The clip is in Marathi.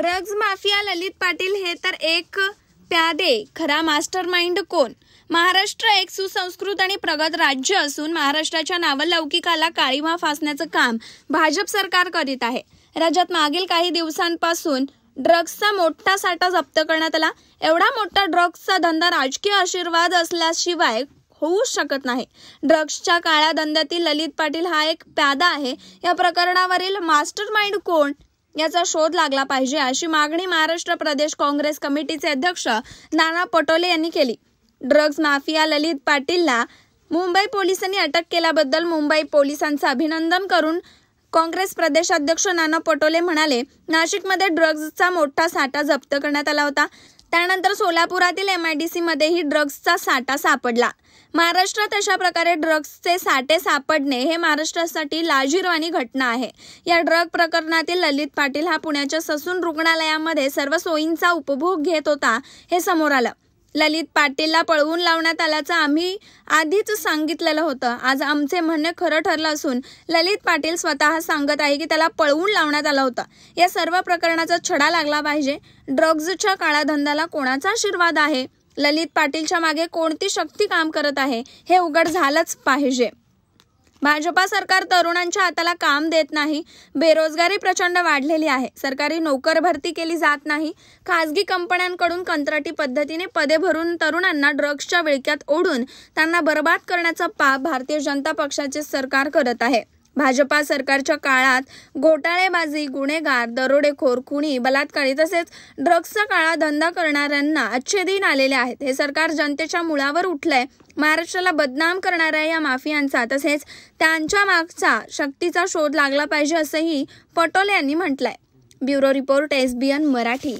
ड्रग्ज माफिया ललित पाटील हे तर एक प्यादे खरा मास्टरमाइंड कोण महाराष्ट्र एक सुसंस्कृत आणि प्रगत राज्य असून महाराष्ट्राच्या नावलौकिकाला काळीमा फासण्याचं काम भाजप सरकार करीत आहे राज्यात मागील काही दिवसांपासून ड्रग्जचा मोठा साठा जप्त करण्यात आला एवढा मोठा ड्रग्सचा धंदा राजकीय आशीर्वाद असल्याशिवाय होऊ शकत नाही ड्रग्जच्या काळ्या धंद्यातील ललित पाटील हा एक प्यादा आहे या प्रकरणावरील मास्टर माइंड कोण याचा शोध लागला पाहिजे अशी मागणी महाराष्ट्र प्रदेश काँग्रेस कमिटीचे अध्यक्ष नाना पटोले यांनी केली ड्रग्ज माफिया ललित पाटीलला मुंबई पोलिसांनी अटक केल्याबद्दल मुंबई पोलिसांचं अभिनंदन करून काँग्रेस प्रदेशाध्यक्ष नाना पटोले म्हणाले नाशिकमध्ये ड्रग्जचा मोठा साठा जप्त करण्यात आला होता त्यानंतर सोलापुरातील एमआयडीसीमध्येही ड्रग्जचा साठा सापडला महाराष्ट्रात अशा प्रकारे ड्रग्सचे साठे सापडणे हे महाराष्ट्रासाठी लाजीरवाणी घटना आहे या ड्रग प्रकरणातील ललित पाटील हा पुण्याच्या ससून रुग्णालयामध्ये सर्व सोयींचा उपभोग घेत होता हे समोर आलं ललित पाटीलला पळवून लावण्यात आल्याचं आम्ही आधीच सांगितलेलं होतं आज आमचे म्हणणे खरं ठरलं असून ललित पाटील स्वतः सांगत आहे की त्याला पळवून लावण्यात आलं होता या सर्व प्रकरणाचा छडा लागला पाहिजे ड्रग्जच्या काळाधंद्याला कोणाचा आशीर्वाद आहे ललित पाटीलच्या मागे कोणती शक्ती काम करत आहे हे उघड झालंच पाहिजे भाजपा सरकार तरुणांच्या हाताला काम देत नाही बेरोजगारी प्रचंड वाढलेली आहे सरकारी नोकर भरती केली जात नाही खासगी कंपन्यांकडून कंत्राटी पद्धतीने पदे भरून तरुणांना ड्रग्सच्या विळक्यात ओढून त्यांना बरबाद करण्याचा पाप भारतीय जनता पक्षाचे सरकार करत आहे भाजपा सरकारच्या काळात घोटाळेबाजी गुन्हेगार दरोडेखोर कुणी बलात्कारी तसेच ड्रग्सचा काळा धंदा करणाऱ्यांना अच्छे दिन आलेले आहेत हे सरकार जनतेच्या मुळावर उठलंय महाराष्ट्राला बदनाम करणाऱ्या या माफियांचा तसेच त्यांच्या मागचा शक्तीचा शोध लागला पाहिजे असंही पटोले यांनी म्हटलंय ब्युरो रिपोर्ट एसबीएन मराठी